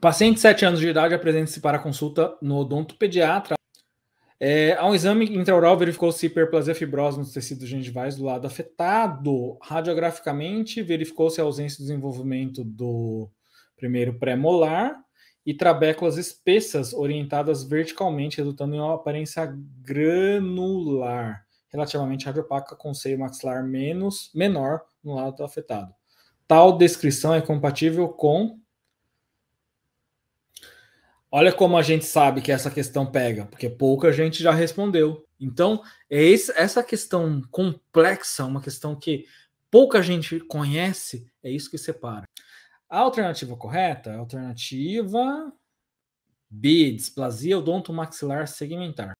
Paciente de 7 anos de idade apresenta-se para consulta no odontopediatra. É, ao exame intraoral, verificou-se hiperplasia fibrosa nos tecidos gengivais do lado afetado. Radiograficamente, verificou-se a ausência do desenvolvimento do primeiro pré-molar e trabéculas espessas orientadas verticalmente, resultando em uma aparência granular, relativamente radiopaca, com seio maxilar menos, menor no lado afetado. Tal descrição é compatível com Olha como a gente sabe que essa questão pega, porque pouca gente já respondeu. Então, é esse, essa questão complexa, uma questão que pouca gente conhece, é isso que separa. A alternativa correta, a alternativa B, displasia odontomaxilar segmentar.